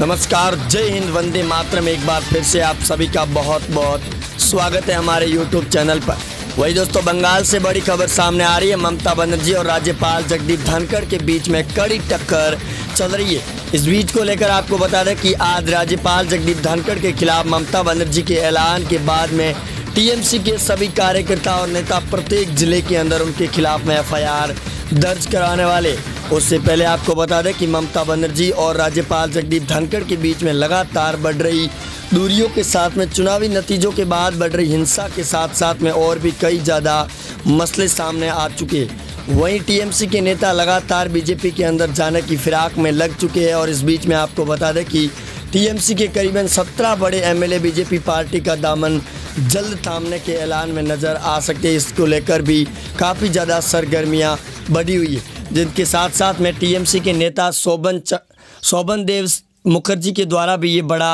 नमस्कार जय हिंद वंदे मातरम एक बार फिर से आप सभी का बहुत बहुत स्वागत है हमारे यूट्यूब चैनल पर वही दोस्तों बंगाल से बड़ी खबर सामने आ रही है ममता बनर्जी और राज्यपाल जगदीप धनखड़ के बीच में कड़ी टक्कर चल रही है इस बीच को लेकर आपको बता दें कि आज राज्यपाल जगदीप धनखड़ के खिलाफ ममता बनर्जी के ऐलान के बाद में टीएमसी के सभी कार्यकर्ता और नेता प्रत्येक जिले के अंदर उनके खिलाफ में एफ दर्ज कराने वाले उससे पहले आपको बता दें कि ममता बनर्जी और राज्यपाल जगदीप धनखड़ के बीच में लगातार बढ़ रही दूरियों के साथ में चुनावी नतीजों के बाद बढ़ रही हिंसा के साथ साथ में और भी कई ज़्यादा मसले सामने आ चुके वहीं टीएमसी के नेता लगातार बीजेपी के अंदर जाने की फिराक में लग चुके हैं और इस बीच में आपको बता दें कि टीएमसी के करीबन 17 बड़े एमएलए बीजेपी पार्टी का दामन जल्द थामने के ऐलान में नज़र आ सकते हैं इसको लेकर भी काफ़ी ज़्यादा सरगर्मियाँ बढ़ी हुई है जिनके साथ साथ में टीएमसी के नेता शोभन शोभन देव मुखर्जी के द्वारा भी ये बड़ा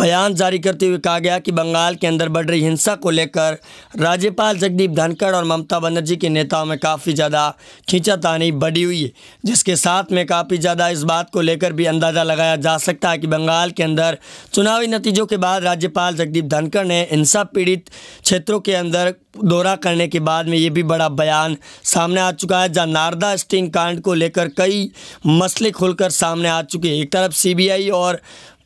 बयान जारी करते हुए कहा गया कि बंगाल के अंदर बढ़ रही हिंसा को लेकर राज्यपाल जगदीप धनखड़ और ममता बनर्जी के नेताओं में काफ़ी ज़्यादा खींचातानी बढ़ी हुई है जिसके साथ में काफ़ी ज़्यादा इस बात को लेकर भी अंदाज़ा लगाया जा सकता है कि बंगाल के अंदर चुनावी नतीजों के बाद राज्यपाल जगदीप धनखड़ ने हिंसा पीड़ित क्षेत्रों के अंदर दौरा करने के बाद में ये भी बड़ा बयान सामने आ चुका है जहाँ नारदा स्टिंग कांड को लेकर कई मसले खुलकर सामने आ चुके हैं एक तरफ सीबीआई और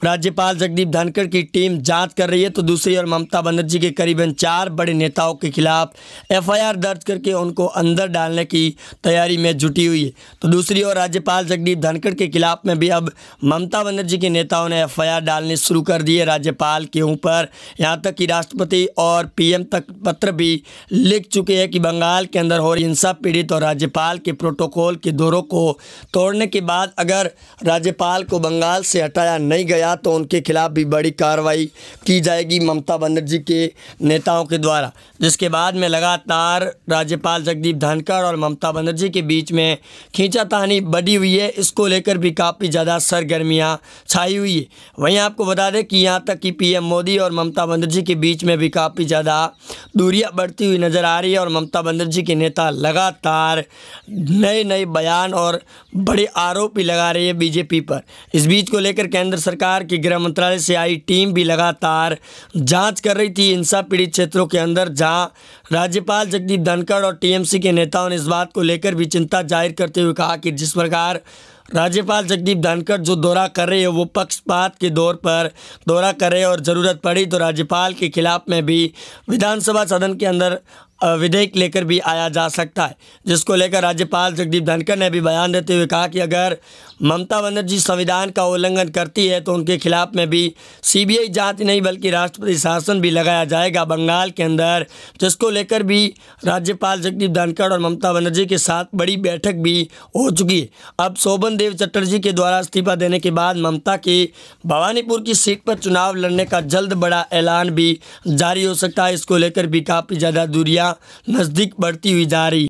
राज्यपाल जगदीप धनखड़ की टीम जांच कर रही है तो दूसरी ओर ममता बनर्जी के करीबन चार बड़े नेताओं के खिलाफ एफआईआर दर्ज करके उनको अंदर डालने की तैयारी में जुटी हुई है तो दूसरी ओर राज्यपाल जगदीप धनखड़ के खिलाफ में भी अब ममता बनर्जी के नेताओं ने एफआईआर डालने शुरू कर दिए राज्यपाल के ऊपर यहाँ तक कि राष्ट्रपति और पी तक पत्र भी लिख चुके हैं कि बंगाल के अंदर हो रही हिंसा पीड़ित और राज्यपाल के प्रोटोकॉल के दौरों को तोड़ने के बाद अगर राज्यपाल को बंगाल से हटाया नहीं गया गया तो उनके खिलाफ भी बड़ी कार्रवाई की जाएगी ममता बनर्जी के नेताओं के द्वारा जिसके बाद में लगातार राज्यपाल जगदीप धनखड़ और ममता बनर्जी के बीच में खींचातानी बढ़ी हुई है इसको लेकर भी काफ़ी ज़्यादा सरगर्मियाँ छाई हुई है वहीं आपको बता दें कि यहाँ तक कि पीएम मोदी और ममता बनर्जी के बीच में भी काफ़ी ज़्यादा दूरियाँ बढ़ती हुई नज़र आ रही है और ममता बनर्जी के नेता लगातार नए नए बयान और बड़े आरोप भी लगा रहे हैं बीजेपी पर इस बीच को लेकर केंद्र सरकार सरकार की गृह मंत्रालय से आई टीम भी लगातार जांच कर रही थी हिंसा पीड़ित क्षेत्रों के अंदर जहां राज्यपाल जगदीप धनखड़ और टीएमसी के नेताओं ने इस बात को लेकर भी चिंता जाहिर करते हुए कहा कि जिस प्रकार राज्यपाल जगदीप धनखड़ जो दौरा कर रहे हैं वो पक्षपात के दौर पर दौरा कर रहे हैं और ज़रूरत पड़ी तो राज्यपाल के खिलाफ में भी विधानसभा सदन के अंदर विधेयक लेकर भी आया जा सकता है जिसको लेकर राज्यपाल जगदीप धनखड़ ने भी बयान देते हुए कहा कि अगर ममता बनर्जी संविधान का उल्लंघन करती है तो उनके खिलाफ में भी सीबीआई जांच नहीं बल्कि राष्ट्रपति शासन भी लगाया जाएगा बंगाल के अंदर जिसको लेकर भी राज्यपाल जगदीप धनखड़ और ममता बनर्जी के साथ बड़ी बैठक भी हो चुकी है अब शोभन देव चटर्जी के द्वारा इस्तीफा देने के बाद ममता के भवानीपुर की सीट पर चुनाव लड़ने का जल्द बड़ा ऐलान भी जारी हो सकता है इसको लेकर भी काफ़ी ज़्यादा दूरिया संख्या नज़दीक बढ़ती हुई जा रही